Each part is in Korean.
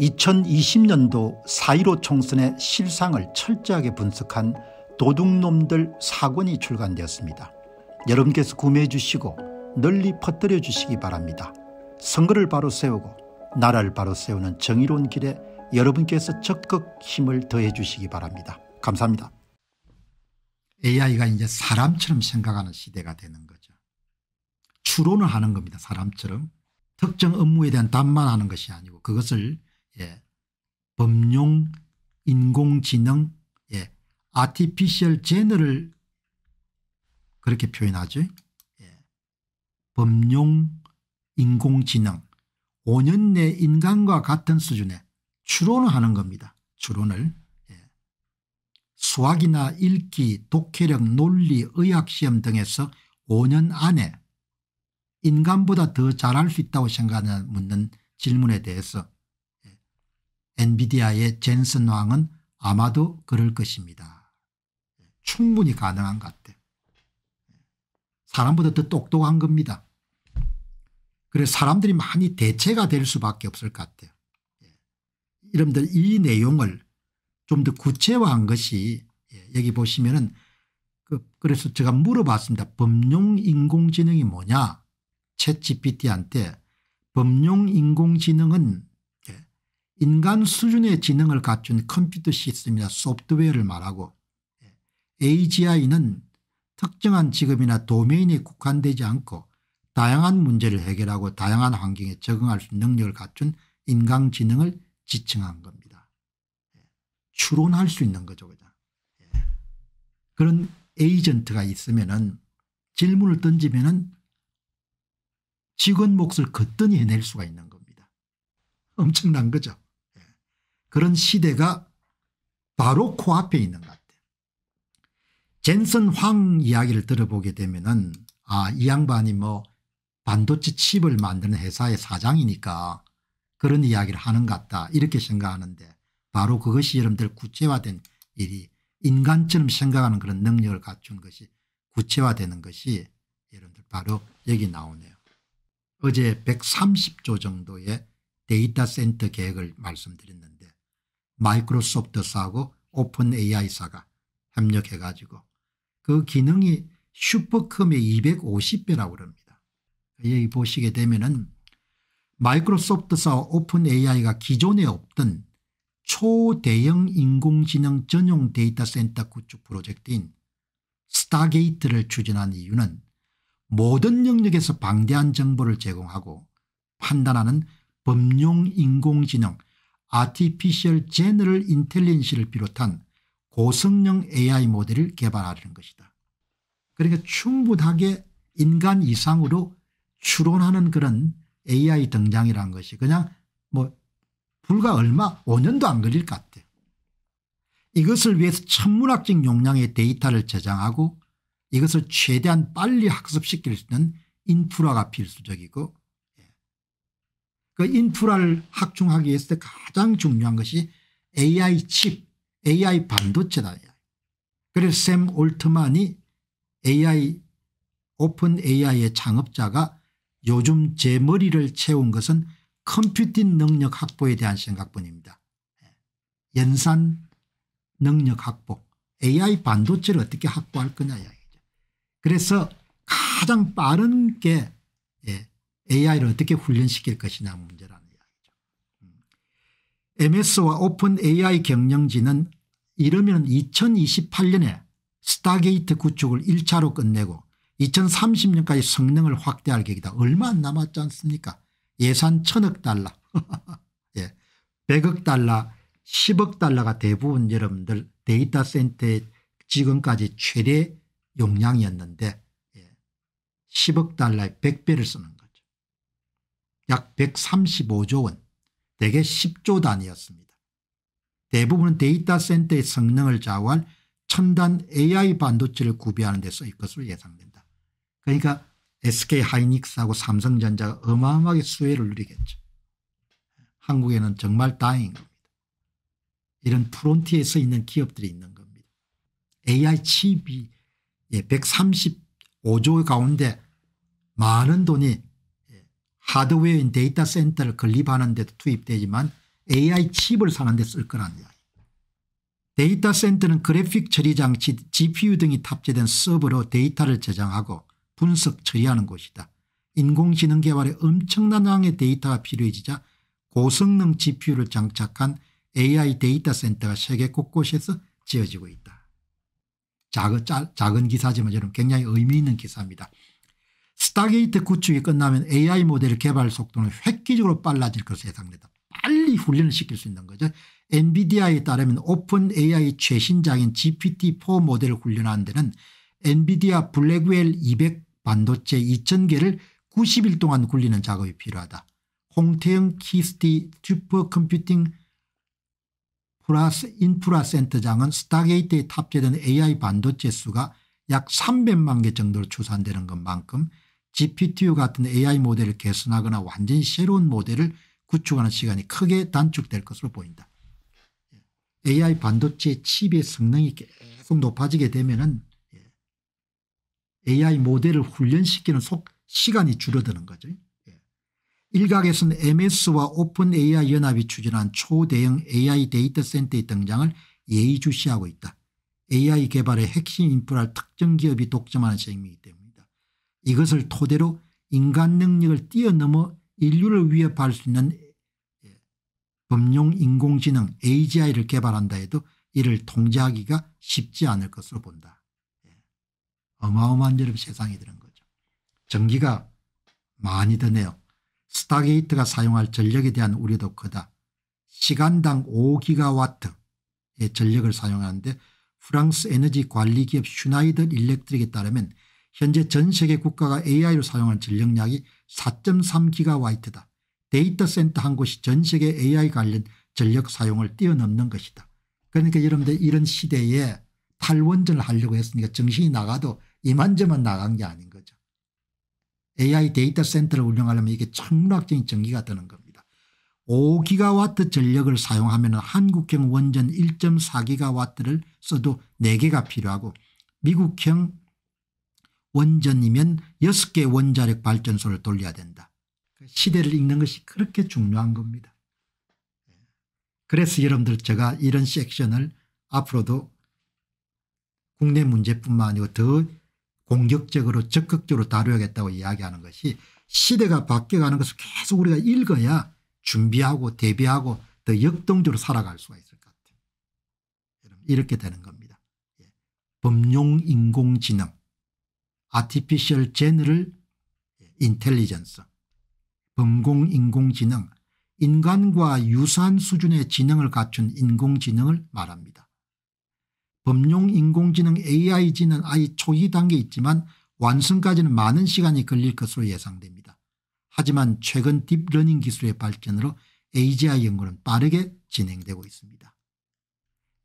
2020년도 4.15 총선의 실상을 철저하게 분석한 도둑놈들 사권이 출간되었습니다. 여러분께서 구매해 주시고 널리 퍼뜨려 주시기 바랍니다. 선거를 바로 세우고 나라를 바로 세우는 정의로운 길에 여러분께서 적극 힘을 더해 주시기 바랍니다. 감사합니다. AI가 이제 사람처럼 생각하는 시대가 되는 거죠. 추론을 하는 겁니다. 사람처럼. 특정 업무에 대한 답만 하는 것이 아니고 그것을 예. 범용 인공지능 예. artificial gener를 그렇게 표현하죠. 예. 범용 인공지능 5년 내 인간과 같은 수준에 추론을 하는 겁니다. 추론을. 예. 수학이나 읽기, 독해력, 논리, 의학시험 등에서 5년 안에 인간보다 더 잘할 수 있다고 생각하냐 묻는 질문에 대해서 엔비디아의 젠슨 왕은 아마도 그럴 것입니다. 충분히 가능한 것 같아요. 사람보다 더 똑똑한 겁니다. 그래서 사람들이 많이 대체가 될 수밖에 없을 것 같아요. 예. 여러분들 이 내용을 좀 더 구체화한 것이 예, 여기 보시면은 그, 그래서 제가 물어봤습니다. 범용 인공지능이 뭐냐? 채 GPT한테 범용 인공지능은 인간 수준의 지능을 갖춘 컴퓨터 시스템이나 소프트웨어를 말하고 AGI는 예, 특정한 직업이나 도메인에 국한되지 않고 다양한 문제를 해결하고 다양한 환경에 적응할 수 있는 능력을 갖춘 인간지능을 지칭한 겁니다. 예, 추론할 수 있는 거죠. 그냥. 예. 그런 에이전트가 있으면 은 질문을 던지면 은 직원 몫을 거뜬히 해낼 수가 있는 겁니다. 엄청난 거죠. 그런 시대가 바로 코앞에 있는 것 같아요. 젠슨 황 이야기를 들어보게 되면은 아, 이 양반이 뭐 반도체 칩을 만드는 회사의 사장이니까 그런 이야기를 하는 것 같다 이렇게 생각하는데 바로 그것이 여러분들 구체화된 일이 인간처럼 생각하는 그런 능력을 갖춘 것이 구체화되는 것이 여러분들 바로 여기 나오네요. 어제 130조 정도의 데이터 센터 계획을 말씀드렸는데 마이크로소프트사하고 오픈 AI사가 협력해가지고 그 기능이 슈퍼컴의 250배라고 그럽니다. 여기 보시게 되면은 마이크로소프트사 오픈 AI가 기존에 없던 초대형 인공지능 전용 데이터센터 구축 프로젝트인 스타게이트를 추진한 이유는 모든 영역에서 방대한 정보를 제공하고 판단하는 범용 인공지능 아티피셜 제너럴 인텔 l g e 를 비롯한 고성능 AI 모델을 개발하려는 것이다. 그러니까 충분하게 인간 이상으로 추론하는 그런 AI 등장이라는 것이 그냥 뭐 불과 얼마 5년도 안 걸릴 것 같아요. 이것을 위해서 천문학적 용량의 데이터를 저장하고 이것을 최대한 빨리 학습시킬 수 있는 인프라가 필수적이고 그 인프라를 확충하기 위해서 가장 중요한 것이 AI 칩, AI 반도체다. 그래서 샘 올트만이 AI, 오픈 AI의 창업자가 요즘 제 머리를 채운 것은 컴퓨팅 능력 확보에 대한 생각뿐입니다. 예. 연산 능력 확보, AI 반도체를 어떻게 확보할 거냐 그래서 가장 빠른 게 예, AI를 어떻게 훈련시킬 것이냐 문제라는 이야기죠. 음. MS와 오픈 AI 경영진은 이러면 2028년에 스타게이트 구축을 1차로 끝내고 2030년까지 성능을 확대할 계획이다. 얼마 안 남았지 않습니까? 예산 천억 달러, 예, 100억 달러, 10억 달러가 대부분 여러분들 데이터 센터의 지금까지 최대 용량이었는데 예, 10억 달러의 100배를 쓰는 약 135조 원, 대개 10조 단위였습니다. 대부분 데이터 센터의 성능을 좌우한 첨단 AI 반도체를 구비하는 데 쓰일 것으로 예상된다. 그러니까 SK하이닉스하고 삼성전자가 어마어마하게 수혜를 누리겠죠. 한국에는 정말 다행인 겁니다. 이런 프론티에 서 있는 기업들이 있는 겁니다. AI 칩이 135조 예, 가운데 많은 돈이 하드웨어인 데이터 센터를 건립하는 데도 투입되지만 AI 칩을 사는 데 쓸 거라는 이야기. 데이터 센터는 그래픽 처리 장치 gpu 등이 탑재된 서버로 데이터를 저장하고 분석 처리하는 곳이다. 인공지능 개발에 엄청난 양의 데이터가 필요해지자 고성능 gpu를 장착한 AI 데이터 센터가 세계 곳곳에서 지어지고 있다. 작은, 작은 기사지만 저는 굉장히 의미 있는 기사입니다. 스타게이트 구축이 끝나면 AI 모델 개발 속도는 획기적으로 빨라질 것으로 예상된다. 빨리 훈련을 시킬 수 있는 거죠. 엔비디아에 따르면 오픈 AI 최신작인 GPT-4 모델을 훈련하는 데는 엔비디아 블랙웰 200 반도체 2000개를 90일 동안 굴리는 작업이 필요하다. 홍태영 키스티 슈퍼컴퓨팅 플러스 인프라 센터장은 스타게이트에 탑재된 AI 반도체 수가 약 300만 개 정도로 추산되는 것만큼 GPTU 같은 AI 모델을 개선하거나 완전히 새로운 모델을 구축하는 시간이 크게 단축될 것으로 보인다. AI 반도체 칩의 성능이 계속 높아지게 되면 은 AI 모델을 훈련시키는 속 시간이 줄어드는 거죠. 예. 일각에서는 MS와 오픈 AI 연합이 추진한 초대형 AI 데이터 센터의 등장을 예의주시하고 있다. AI 개발의 핵심 인프라를 특정 기업이 독점하는 셈이기 때문에 이것을 토대로 인간 능력을 뛰어넘어 인류를 위협할 수 있는 범용 예, 인공지능 AGI를 개발한다 해도 이를 통제하기가 쉽지 않을 것으로 본다. 예. 어마어마한 여러 세상이 되는 거죠. 전기가 많이 드네요. 스타게이트가 사용할 전력에 대한 우려도 크다. 시간당 5기가와트의 예, 전력을 사용하는데 프랑스 에너지 관리기업 슈나이더 일렉트릭에 따르면 현재 전 세계 국가가 AI를 사용한 전력량이 4.3기가와이트다. 데이터 센터 한 곳이 전 세계 AI 관련 전력 사용을 뛰어넘는 것이다. 그러니까 여러분들 이런 시대에 탈원전을 하려고 했으니까 정신이 나가도 이만저만 나간 게 아닌 거죠. AI 데이터 센터를 운영하려면 이게 천문학적인 전기가 드는 겁니다. 5기가와트 전력을 사용하면 한국형 원전 1.4기가와트를 써도 4개가 필요하고 미국형 원전이면 6개 원자력 발전소를 돌려야 된다. 그 시대를 읽는 것이 그렇게 중요한 겁니다. 그래서 여러분들 제가 이런 섹션을 앞으로도 국내 문제뿐만 아니고 더 공격적으로 적극적으로 다루야겠다고 어 이야기하는 것이 시대가 바뀌어가는 것을 계속 우리가 읽어야 준비하고 대비하고 더 역동적으로 살아갈 수가 있을 것 같아요. 이렇게 되는 겁니다. 범용 예. 인공지능 아티피셜 제너럴 인텔리전스 범공 인공지능 인간과 유사한 수준의 지능을 갖춘 인공지능을 말합니다. 범용 인공지능 AIG는 아직 초기 단계에 있지만 완성까지는 많은 시간이 걸릴 것으로 예상됩니다. 하지만 최근 딥러닝 기술의 발전으로 AGI 연구는 빠르게 진행되고 있습니다.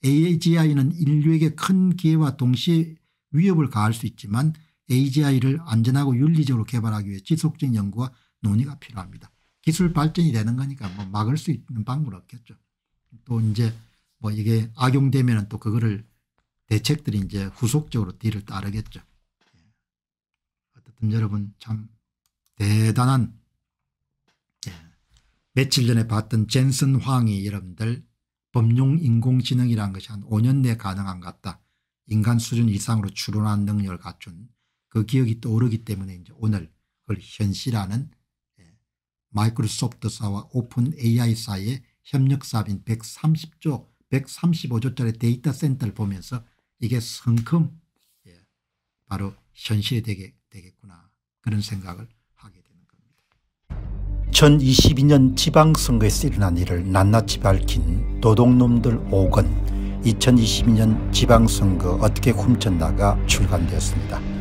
AGI는 인류에게 큰 기회와 동시에 위협을 가할 수 있지만 AGI를 안전하고 윤리적으로 개발하기 위해 지속적인 연구와 논의가 필요합니다. 기술 발전이 되는 거니까 뭐 막을 수 있는 방법은 없겠죠. 또 이제 뭐 이게 악용되면 또 그거를 대책들이 이제 후속적으로 뒤를 따르겠죠. 예. 어쨌든 여러분 참 대단한 예. 며칠 전에 봤던 젠슨 황이 여러분들 범용 인공지능이라는 것이 한 5년 내에 가능한 것 같다. 인간 수준 이상으로 추론한 능력을 갖춘 그 기억이 떠오르기 때문에 이제 오늘 그걸 현실하는 화 예, 마이크로소프트사와 오픈 AI사의 이 협력사업인 130조 135조짜리 데이터 센터를 보면서 이게 성큼 예, 바로 현실이 되게, 되겠구나 그런 생각을 하게 되는 겁니다. 2022년 지방선거에서 일어난 일을 낱낱이 밝힌 도둑놈들 5건 2022년 지방선거 어떻게 훔쳤나가 출간되었습니다.